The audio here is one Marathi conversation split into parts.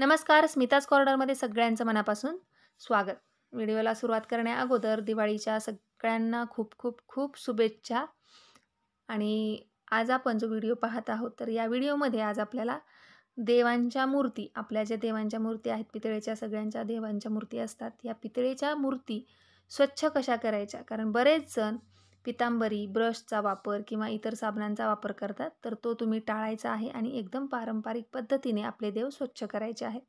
नमस्कार स्मिताज कॉर्नरमध्ये सगळ्यांचं मनापासून स्वागत व्हिडिओला सुरुवात करण्या अगोदर दिवाळीच्या सगळ्यांना खूप खूप खूप शुभेच्छा आणि आज आपण जो व्हिडिओ पाहत आहोत तर या व्हिडिओमध्ये आज आपल्याला देवांच्या मूर्ती आपल्या ज्या देवांच्या मूर्ती आहेत पितळेच्या सगळ्यांच्या देवांच्या मूर्ती असतात या पितळेच्या मूर्ती स्वच्छ कशा करायच्या कारण बरेच जण पितांबरी ब्रशचा वापर किंवा इतर साबणांचा वापर करतात तर तो तुम्ही टाळायचा आहे आणि एकदम पारंपरिक पद्धतीने आपले देव स्वच्छ करायचे आहेत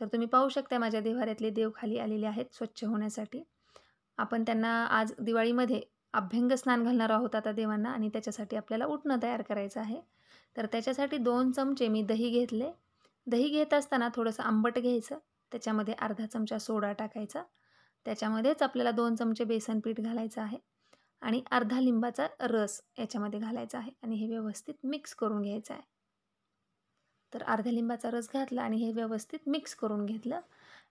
तर तुम्ही पाहू शकता माझ्या देवाऱ्यातले देव खाली आलेले आहेत स्वच्छ होण्यासाठी आपण त्यांना आज दिवाळीमध्ये अभ्यंग स्नान घालणार आहोत आता देवांना आणि त्याच्यासाठी आपल्याला उठणं तयार करायचं आहे तर त्याच्यासाठी दोन चमचे मी दही घेतले दही घेत असताना थोडंसं आंबट घ्यायचं त्याच्यामध्ये अर्धा चमचा सोडा टाकायचा त्याच्यामध्येच आपल्याला दोन चमचे बेसन पीठ घालायचं आहे आणि अर्धा लिंबाचा रस याच्यामध्ये घालायचा आहे आणि हे व्यवस्थित मिक्स करून घ्यायचं आहे तर अर्धा लिंबाचा रस घातला आणि हे व्यवस्थित मिक्स करून घेतलं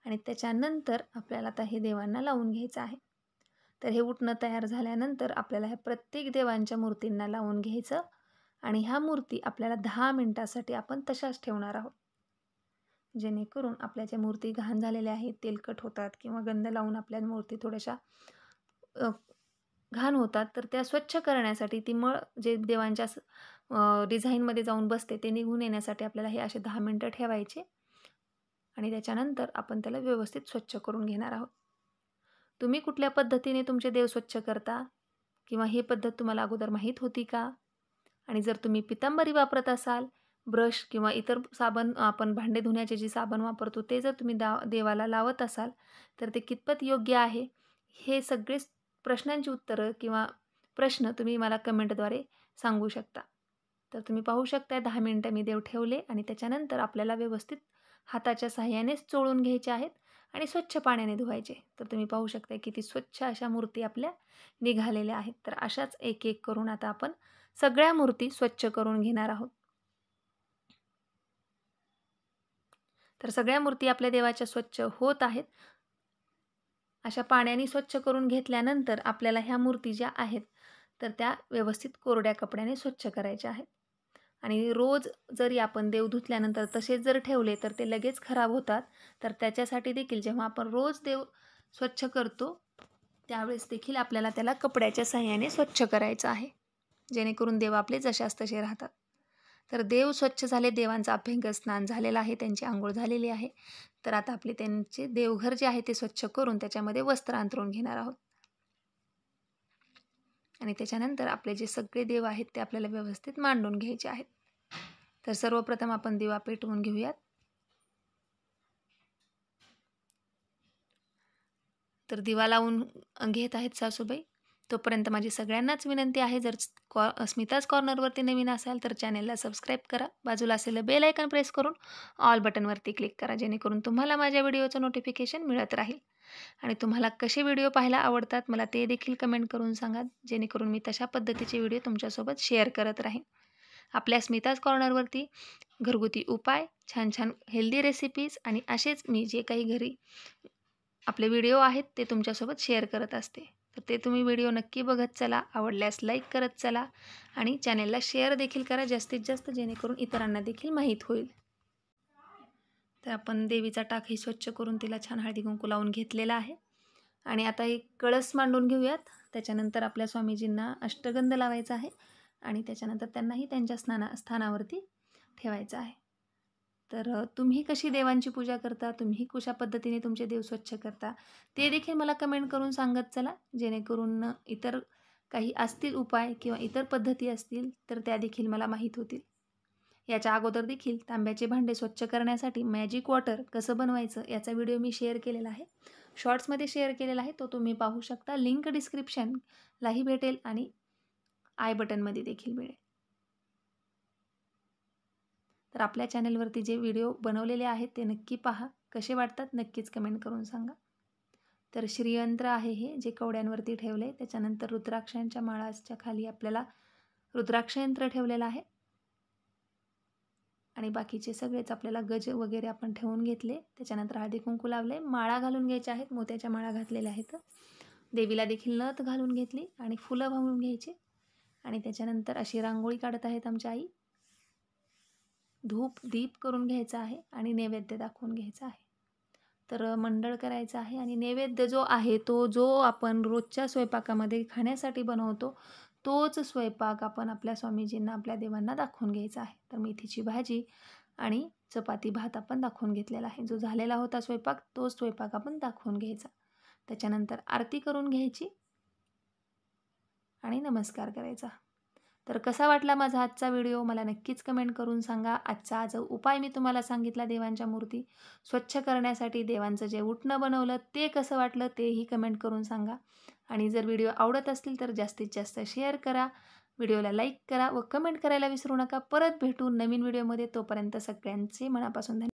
आणि त्याच्यानंतर आपल्याला आता हे देवांना लावून घ्यायचं आहे तर हे उठणं तयार झाल्यानंतर आपल्याला ह्या प्रत्येक देवांच्या मूर्तींना लावून घ्यायचं आणि ह्या मूर्ती आपल्याला दहा मिनटासाठी आपण तशाच ठेवणार आहोत जेणेकरून आपल्या ज्या मूर्ती घाण झालेल्या आहेत तेलकट होतात किंवा गंध लावून आपल्या मूर्ती थोड्याशा घाण होतात तर त्या स्वच्छ करण्यासाठी ती मळ जे देवांच्या डिझाईनमध्ये जाऊन बसते ते निघून येण्यासाठी आपल्याला हे असे दहा मिनटं ठेवायचे आणि त्याच्यानंतर आपण त्याला व्यवस्थित स्वच्छ करून घेणार आहोत तुम्ही कुठल्या पद्धतीने तुमचे देव स्वच्छ करता किंवा ही पद्धत तुम्हाला अगोदर माहीत होती का आणि जर तुम्ही पितांबरी वापरत असाल ब्रश किंवा इतर साबण आपण भांडे धुण्याचे जे साबण वापरतो ते जर तुम्ही दा देवाला लावत असाल तर ते कितपत योग्य आहे हे सगळेच प्रश्नांची उत्तरं किंवा प्रश्न तुम्ही मला कमेंटद्वारे सांगू शकता तर तुम्ही पाहू शकता दहा मिनटं मी देव ठेवले आणि त्याच्यानंतर आपल्याला व्यवस्थित हाताच्या सहाय्यानेच चोळून घ्यायचे आहेत आणि स्वच्छ पाण्याने धुवायचे तर तुम्ही पाहू शकता किती स्वच्छ अशा मूर्ती आपल्या निघालेल्या आहेत तर अशाच एक एक करून आता आपण सगळ्या मूर्ती स्वच्छ करून घेणार आहोत तर सगळ्या मूर्ती आपल्या देवाच्या स्वच्छ होत आहेत अशा पाण्याने स्वच्छ करून घेतल्यानंतर आपल्याला ह्या मूर्ती ज्या आहेत तर त्या व्यवस्थित कोरड्या कपड्याने स्वच्छ करायच्या आहेत आणि रोज जरी आपण देव धुतल्यानंतर तसेच जर ठेवले तर ते लगेच खराब होतात तर त्याच्यासाठी देखील जेव्हा आपण रोज देव स्वच्छ करतो त्यावेळेस देखील आपल्याला त्याला कपड्याच्या सहाय्याने स्वच्छ करायचं आहे जेणेकरून देव आपले जशास तसे राहतात तर देव स्वच्छ झाले देवांचं अभ्यंग स्नान झालेलं आहे त्यांची आंघोळ झालेली आहे तर आता आपले त्यांचे देवघर जे आहे ते स्वच्छ करून त्याच्यामध्ये वस्त्र अंतरून घेणार आहोत आणि त्याच्यानंतर आपले जे सगळे देव आहेत ते आपल्याला व्यवस्थित मांडून घ्यायचे आहेत तर सर्वप्रथम आपण दिवा पेटवून घेऊयात तर दिवा लावून घेत आहेत सासूबाई तोपर्यंत माझी सगळ्यांनाच विनंती आहे जर कॉ स्मिताज कॉर्नरवरती नवीन असाल तर चॅनेलला सबस्क्राईब करा बाजूला असलेलं बेल आयकन प्रेस करून ऑल बटनवरती क्लिक करा जेणेकरून तुम्हाला माझ्या व्हिडिओचं नोटिफिकेशन मिळत राहील आणि तुम्हाला कसे व्हिडिओ पाहायला आवडतात मला ते देखील कमेंट करून सांगा जेणेकरून मी तशा पद्धतीचे व्हिडिओ तुमच्यासोबत शेअर करत राहीन आपल्या स्मिताज कॉर्नरवरती घरगुती उपाय छान छान हेल्दी रेसिपीज आणि असेच मी जे काही घरी आपले व्हिडिओ आहेत ते तुमच्यासोबत शेअर करत असते तर ते तुम्ही व्हिडिओ नक्की बघत चला आवडल्यास लाईक करत चला आणि चॅनेलला शेअर देखील करा जास्तीत जास्त जेणेकरून इतरांना देखील माहीत होईल तर आपण देवीचा टाकही स्वच्छ करून तिला छान हळदी कुंकू लावून घेतलेला आहे आणि आता एक कळस मांडून घेऊयात त्याच्यानंतर आपल्या स्वामीजींना अष्टगंध लावायचा आहे आणि त्याच्यानंतर त्यांनाही त्यांच्या स्नाना स्थानावरती ठेवायचं आहे तर तुम्ही कशी देवांची पूजा करता तुम्ही कशा पद्धतीने तुमचे देव स्वच्छ करता ते देखील मला कमेंट करून सांगत चला जेणेकरून इतर काही असतील उपाय किंवा इतर पद्धती असतील तर त्या देखील मला माहीत होतील याच्या अगोदर देखील तांब्याचे भांडे स्वच्छ करण्यासाठी मॅजिक वॉटर कसं बनवायचं याचा व्हिडिओ मी शेअर केलेला आहे शॉर्ट्समध्ये शेअर केलेला आहे तो तुम्ही पाहू शकता लिंक डिस्क्रिप्शनलाही भेटेल आणि आय बटनमध्ये देखील मिळेल तर आपल्या चॅनलवरती जे व्हिडिओ बनवलेले आहेत ते नक्की पहा कसे वाटतात नक्कीच कमेंट करून सांगा तर श्रीयंत्र आहे हे जे कवड्यांवरती ठेवले त्याच्यानंतर रुद्राक्षांच्या माळाच्या खाली आपल्याला रुद्राक्षयंत्र ठेवलेलं आहे आणि बाकीचे सगळेच आपल्याला गज वगैरे आपण ठेवून घेतले त्याच्यानंतर हळदी कुंकू लावले माळा घालून घ्यायच्या आहेत मोत्याच्या माळा घातलेल्या आहेत देवीला देखील नथ घालून घेतली आणि फुलं वाहून घ्यायची आणि त्याच्यानंतर अशी रांगोळी काढत आहेत आमच्या आई धूप दीप करून घ्यायचा आहे आणि नैवेद्य दाखवून घ्यायचा आहे तर मंडळ करायचं आहे आणि नैवेद्य जो आहे तो जो आपण रोजच्या स्वयंपाकामध्ये खाण्यासाठी बनवतो तोच स्वयंपाक आपण आपल्या स्वामीजींना आपल्या देवांना दाखवून घ्यायचा आहे तर मेथीची भाजी आणि चपाती भात आपण दाखवून घेतलेला आहे जो झालेला होता स्वयंपाक तो स्वयंपाक आपण दाखवून घ्यायचा त्याच्यानंतर आरती करून घ्यायची आणि नमस्कार करायचा तर कसा वाटला माझा आजचा व्हिडिओ मला नक्कीच कमेंट करून सांगा आजचा जो उपाय मी तुम्हाला सांगितला देवांच्या मूर्ती स्वच्छ करण्यासाठी देवांचं जे उठणं बनवलं ते कसं वाटलं तेही कमेंट करून सांगा आणि जर व्हिडिओ आवडत असतील तर जास्तीत जास्त शेअर करा व्हिडिओला लाईक करा व कमेंट करायला विसरू नका परत भेटू नवीन व्हिडिओमध्ये तोपर्यंत सगळ्यांचे मनापासून धन्यवाद